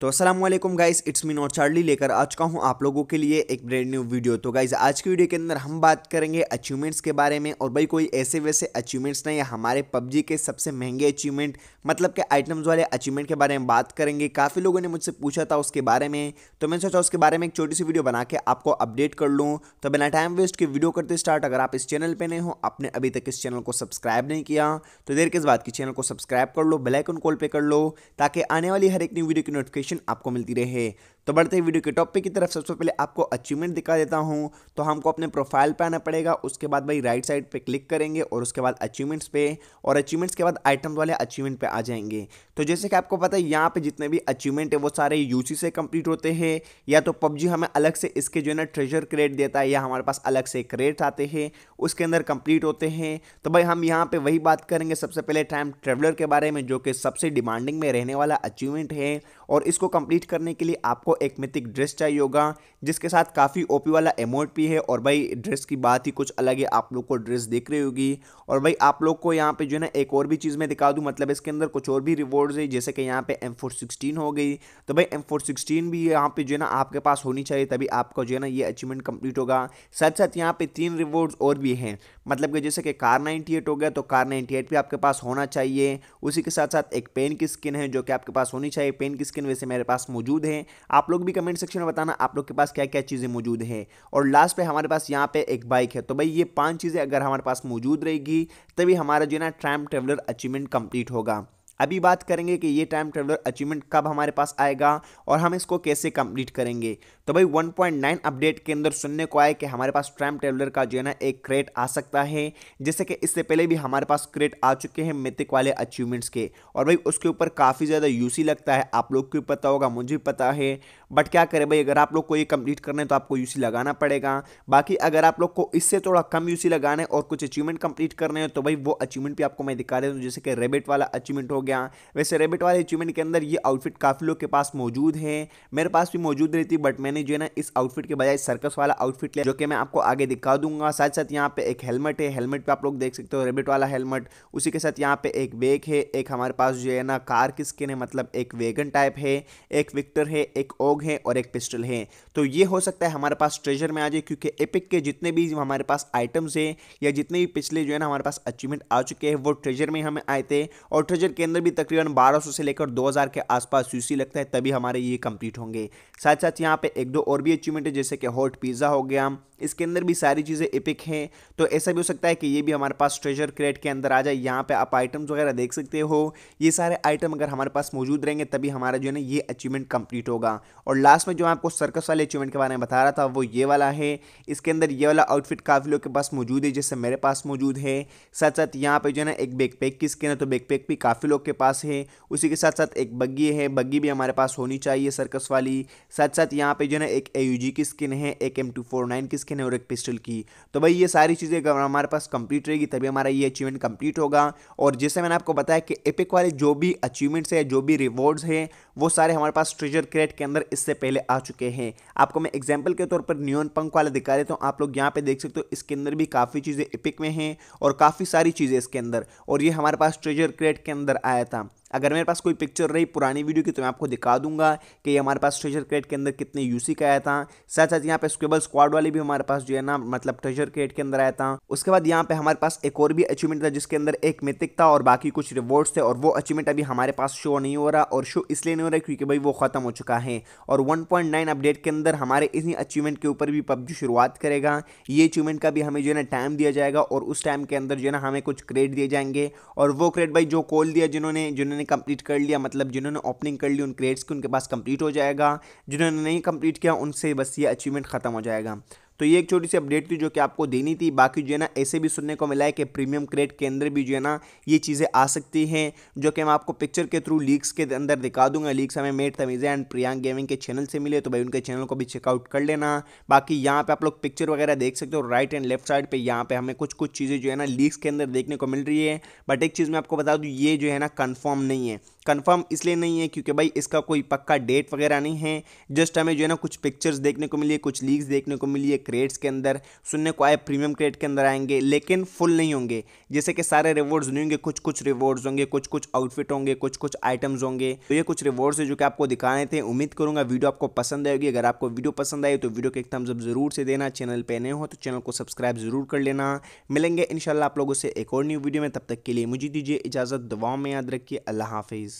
तो असलम guys it's me not Charlie लेकर आ चुका हूँ आप लोगों के लिए एक ब्रांड न्यू वीडियो तो गाइज आज की वीडियो के अंदर हम बात करेंगे अचीवमेंट्स के बारे में और भाई कोई ऐसे वैसे अचीवमेंट्स नहीं है हमारे पबजी के सबसे महंगे अचीवमेंट मतलब के आइटम्स वाले अचीवमेंट के बारे में बात करेंगे काफ़ी लोगों ने मुझसे पूछा था उसके बारे में तो मैंने सोचा उसके बारे में एक छोटी सी वीडियो बना के आपको अपडेट कर लूँ तो बिना टाइम वेस्ट के वीडियो करते स्टार्ट अगर आप इस चैनल पर नहीं हो आपने अभी तक इस चैनल को सब्सक्राइब नहीं किया तो देर किस बात की चैनल को सब्सक्राइब कर लो एंड कॉल पर कर लो ताकि आने वाली हर एक न्यू वीडियो की नोटिफिकेशन नोटिफिकेशन आपको मिलती रहे तो बढ़ते वीडियो के टॉपिक की तरफ सबसे पहले आपको अचीवमेंट दिखा देता हूँ तो हमको अपने प्रोफाइल पे आना पड़ेगा उसके बाद भाई राइट साइड पे क्लिक करेंगे और उसके बाद अचीवमेंट्स पे और अचीवमेंट्स के बाद आइटम वाले अचीवमेंट पे आ जाएंगे तो जैसे कि आपको पता है यहाँ पे जितने भी अचीवमेंट है वो सारे यूसी से कंप्लीट होते हैं या तो पबजी हमें अलग से इसके जो है ना ट्रेजर क्रेट देता है या हमारे पास अलग से क्रेट आते हैं उसके अंदर कंप्लीट होते हैं तो भाई हम यहाँ पर वही बात करेंगे सबसे पहले टाइम ट्रेवलर के बारे में जो कि सबसे डिमांडिंग में रहने वाला अचीवमेंट है और इसको कंप्लीट करने के लिए आपको एक मिथिक ड्रेस चाहिए होगा जिसके साथ काफ़ी ओपी वाला एमोट भी है और भाई ड्रेस की बात ही कुछ अलग है आप लोग को ड्रेस देख रही होगी और भाई आप लोग को यहाँ पे जो है ना एक और भी चीज़ मैं दिखा दूँ मतलब इसके अंदर कुछ और भी रिवॉर्ड्स है जैसे कि यहाँ पे एम फोर हो गई तो भाई एम फोर भी यहाँ पर जो है ना आपके पास होनी चाहिए तभी आपका जो है ना ये अचीवमेंट कम्प्लीट होगा साथ साथ यहाँ पर तीन रिवॉर्ड्स और भी हैं मतलब कि जैसे कि कार नाइन्टी हो गया तो कार नाइन्टी भी आपके पास होना चाहिए उसी के साथ साथ एक पेन की स्किन है जो कि आपके पास होनी चाहिए पेन की स्किन वैसे मेरे पास मौजूद है आप आप लोग भी कमेंट सेक्शन में बताना आप लोग के पास क्या क्या चीज़ें मौजूद हैं और लास्ट पे हमारे पास यहाँ पे एक बाइक है तो भाई ये पांच चीज़ें अगर हमारे पास मौजूद रहेगी तभी हमारा जो है ना ट्रैम ट्रेवलर अचीवमेंट कंप्लीट होगा अभी बात करेंगे कि ये टाइम ट्रेवलर अचीवमेंट कब हमारे पास आएगा और हम इसको कैसे कंप्लीट करेंगे तो भाई 1.9 अपडेट के अंदर सुनने को आए कि हमारे पास टाइम ट्रेवलर का जो है ना एक क्रेट आ सकता है जैसे कि इससे पहले भी हमारे पास क्रेट आ चुके हैं मेथिक वाले अचीवमेंट्स के और भाई उसके ऊपर काफ़ी ज़्यादा यूसी लगता है आप लोग को पता होगा मुझे भी पता है बट क्या करें भाई अगर आप लोग को ये कम्प्लीट करना है तो आपको यूसी लगाना पड़ेगा बाकी अगर आप लोग को इससे थोड़ा कम यूसी लगाना है और कुछ अचीवमेंट कम्प्लीट करने हैं तो भाई वो अचीवमेंट भी आपको मैं दिखा देता हूँ जैसे कि रेबिट वाला अचीवमेंट गया वैसे रेबिट वाले अचीवमेंट के अंदर ये आउटफिट काफ़ी लोग के पास मौजूद है मेरे पास भी मौजूद रहती बट मैंने जो है ना इस आउटफिट के बजाय सर्कस वाला आउटफिट लिया जो कि मैं आपको आगे दिखा दूंगा साथ साथ यहाँ पे एक हेलमेट है हेलमेट पे आप लोग देख सकते हो रेबिट वाला हेलमेट उसी के साथ यहाँ पे एक बैग है एक हमारे पास जो है ना कार की स्किन है मतलब एक वेगन टाइप है एक विक्टर है एक ओग है और एक पिस्टल है तो ये हो सकता है हमारे पास ट्रेजर में आ जाए क्योंकि एपिक के जितने भी हमारे पास आइटम्स हैं या जितने भी पिछले जो है ना हमारे पास अचीवमेंट आ चुके हैं वो ट्रेजर में हमें आए थे और ट्रेजर के अंदर भी तकरीबन 1200 से लेकर 2000 के आसपास यूसी लगता है तभी हमारे ये कंप्लीट होंगे साथ साथ यहाँ पे एक दो और भी अचीवमेंट है जैसे कि हॉट पिज़्ज़ा हो गया इसके अंदर भी सारी चीज़ें इपिक हैं तो ऐसा भी हो सकता है कि ये भी हमारे पास ट्रेजर क्रेट के अंदर आ जाए यहाँ पे आप आइटम्स वगैरह देख सकते हो ये सारे आइटम अगर हमारे पास मौजूद रहेंगे तभी हमारा जो है ना ये अचीवमेंट कंप्लीट होगा और लास्ट में जो आपको सर्कस वाले अचीवमेंट के बारे में बता रहा था वो ये वाला है इसके अंदर ये वाला आउटफिट काफ़ी लोग के पास मौजूद है जैसे मेरे पास मौजूद है साथ साथ यहाँ पर जो है ना एक बैग पैक की स्किन है तो बैग पैक भी काफ़ी लोग के पास है उसी के साथ साथ एक बग्गी है बग्गी भी हमारे पास होनी चाहिए सर्कस वाली साथ साथ यहाँ पर जो है ना एक ए की स्किन है एक एम की इसके नेवरिक पिस्टल की तो भाई ये सारी चीज़ें हमारे पास कंप्लीट रहेगी तभी हमारा ये अचीवमेंट कंप्लीट होगा और जैसे मैंने आपको बताया कि एपिक वाले जो भी अचीवमेंट्स है जो भी रिवॉर्ड्स हैं वो सारे हमारे पास ट्रेजर क्रेट के अंदर इससे पहले आ चुके हैं आपको मैं एग्जाम्पल के तौर पर न्यून पंख वाला दिखा देता हूँ आप लोग यहाँ पर देख सकते हो इसके अंदर भी काफ़ी चीज़ें एपिक में हैं और काफ़ी सारी चीज़ें इसके अंदर और ये हमारे पास ट्रेजर क्रेट के अंदर आया था अगर मेरे पास कोई पिक्चर रही पुरानी वीडियो की तो मैं आपको दिखा दूंगा कि ये हमारे पास ट्रेजर क्रेट के अंदर कितने यूसी का आया था साथ साथ यहाँ पे स्क्वेबल स्क्वाड वाले भी हमारे पास जो है ना मतलब ट्रेजर क्रेट के अंदर आया था उसके बाद यहाँ पे हमारे पास एक और भी अचीवमेंट था जिसके अंदर एक मिथिक था और बाकी कुछ रिवॉर्ड्स थे और वो अचीवमेंट अभी हमारे पास शो नहीं हो रहा और शो इसलिए नहीं हो रहा क्योंकि भाई वो खत्म हो चुका है और वन अपडेट के अंदर हमारे इसी अचीवमेंट के ऊपर भी पबजी शुरुआत करेगा ये अचीवमेंट का भी हमें जो है ना टाइम दिया जाएगा और उस टाइम के अंदर जो है ना हमें कुछ क्रेड दिए जाएंगे और वो क्रेड भाई जो कॉल दिया जिन्होंने जिन्होंने कंप्लीट कर लिया मतलब जिन्होंने ओपनिंग कर ली उन क्रेडिट्स के उनके पास कंप्लीट हो जाएगा जिन्होंने नहीं कंप्लीट किया उनसे बस ये अचीवमेंट ख़त्म हो जाएगा तो ये एक छोटी सी अपडेट थी जो कि आपको देनी थी बाकी जो है ना ऐसे भी सुनने को मिला है कि प्रीमियम क्रेड के अंदर भी जो है ना ये चीज़ें आ सकती हैं जो कि मैं आपको पिक्चर के थ्रू लीक्स के अंदर दिखा दूंगा लीक्स हमें मेट तमीज़ा एंड प्रियांक गेमिंग के चैनल से मिले तो भाई उनके चैनल को भी चेकआउट कर लेना बाकी यहाँ पर आप लोग पिक्चर वगैरह देख सकते हो राइट एंड लेफ्ट साइड पर यहाँ पर हमें कुछ कुछ चीज़ें जो है ना लीक्स के अंदर देखने को मिल रही है बट एक चीज़ मैं आपको बता दूँ ये जो है ना कन्फर्म नहीं है कंफर्म इसलिए नहीं है क्योंकि भाई इसका कोई पक्का डेट वगैरह नहीं है जस्ट हमें जो है ना कुछ पिक्चर्स देखने को मिली है कुछ लीक्स देखने को मिली है क्रेड्स के अंदर सुनने को आए प्रीमियम क्रेड के अंदर आएंगे लेकिन फुल नहीं होंगे जैसे कि सारे रिवॉर्ड्स नहीं होंगे कुछ कुछ रिवॉर्ड्स होंगे कुछ कुछ आउटफिट होंगे कुछ कुछ आइटम्स होंगे तो ये कुछ रिवॉर्ड्स है जो कि आपको दिखाने थे उम्मीद करूँगा वीडियो आपको पसंद आएगी अगर आपको वीडियो पसंद आए तो वीडियो को एक थम्स अप जरूर से देना चैनल पर नए हो तो चैनल को सब्सक्राइब जरूर कर लेना मिलेंगे इंशाल्लाह आप लोगों से एक और न्यू वीडियो में तब तक के लिए मुझे दीजिए इजाज़त दवाओं में याद रखिए अल्लाह हाफिज़